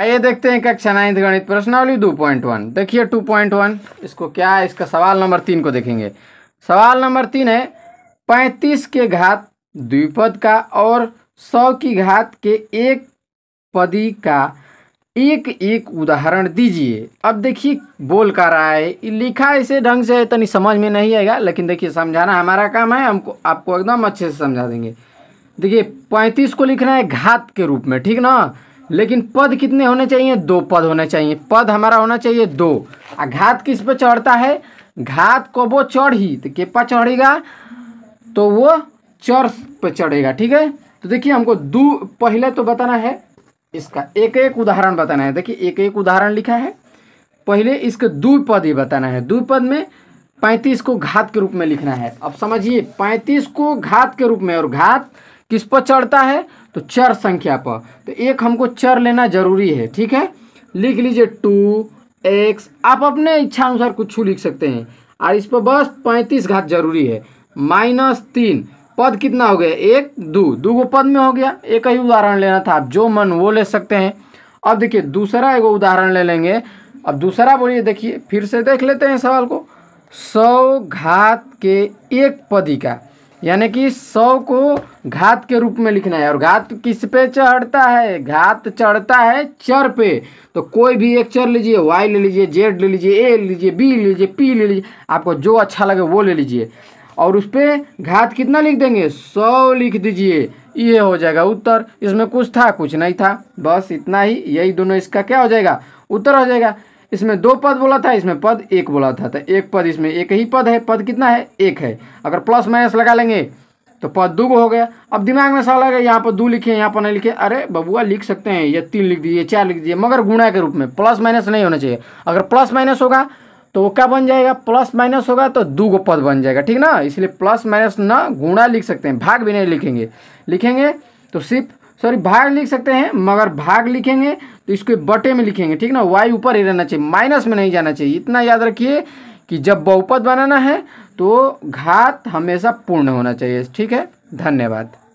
आइए देखते हैं कक्षा नाइन्थ गणित प्रश्नावली टू पॉइंट वन देखिए टू पॉइंट वन इसको क्या है इसका सवाल नंबर तीन को देखेंगे सवाल नंबर तीन है पैंतीस के घात द्विपद का और सौ की घात के एक पदी का एक एक उदाहरण दीजिए अब देखिए बोल कर रहा है लिखा इसे ढंग से इतनी समझ में नहीं आएगा लेकिन देखिए समझाना हमारा काम है हमको आपको एकदम अच्छे से समझा देंगे देखिए पैंतीस को लिखना है घात के रूप में ठीक ना लेकिन पद कितने होने चाहिए दो पद होने चाहिए पद हमारा होना चाहिए दो आ घात किस पे चढ़ता है घात को वो चढ़ी तो के पा चढ़ेगा तो वो चर पे चढ़ेगा ठीक है तो देखिए हमको दो पहले तो बताना है इसका एक एक उदाहरण बताना है देखिए एक एक उदाहरण लिखा है पहले इसके दो पद ही बताना है दो पद में पैंतीस को घात के रूप में लिखना है अब समझिए पैंतीस को घात के रूप में और घात किस पर चढ़ता है तो चर संख्या पर तो एक हमको चर लेना जरूरी है ठीक है लिख लीजिए टू एक्स आप अपने इच्छा अनुसार कुछ लिख सकते हैं और इस पर बस पैंतीस घात जरूरी है माइनस तीन पद कितना हो गया एक दो दो गो पद में हो गया एक ही उदाहरण लेना था आप जो मन वो ले सकते हैं अब देखिए दूसरा एगो उदाहरण ले लेंगे अब दूसरा बोलिए देखिए फिर से देख लेते हैं सवाल को सौ घात के एक पदी का यानी कि सौ को घात के रूप में लिखना है और घात किस पे चढ़ता है घात चढ़ता है चर पे तो कोई भी एक चर लीजिए वाई ले लीजिए जेड ले लीजिए ए ले लीजिए बी ले लीजिए पी ले लीजिए आपको जो अच्छा लगे वो ले लीजिए और उस पर घात कितना लिख देंगे सौ लिख दीजिए ये हो जाएगा उत्तर इसमें कुछ था कुछ नहीं था बस इतना ही यही दोनों इसका क्या हो जाएगा उत्तर हो जाएगा इसमें दो पद बोला था इसमें पद एक बोला था तो एक पद इसमें एक ही पद है पद कितना है एक है अगर प्लस माइनस लगा लेंगे तो पद दो हो गया अब दिमाग में सवाल आएगा यहाँ पर दो लिखे यहाँ पर नहीं लिखे अरे बबुआ लिख सकते हैं या तीन लिख दीजिए चार लिख दीजिए मगर गुणा के रूप में प्लस माइनस नहीं होना चाहिए अगर प्लस माइनस होगा तो वो क्या बन जाएगा प्लस माइनस होगा तो दो गो पद बन जाएगा ठीक ना इसलिए प्लस माइनस ना गुणा लिख सकते हैं भाग भी नहीं लिखेंगे लिखेंगे तो सिर्फ सॉरी भाग लिख सकते हैं मगर भाग लिखेंगे तो इसको बटे में लिखेंगे ठीक ना वाई ऊपर ही रहना चाहिए माइनस में नहीं जाना चाहिए इतना याद रखिए कि जब बहुपद बनाना है तो घात हमेशा पूर्ण होना चाहिए ठीक है धन्यवाद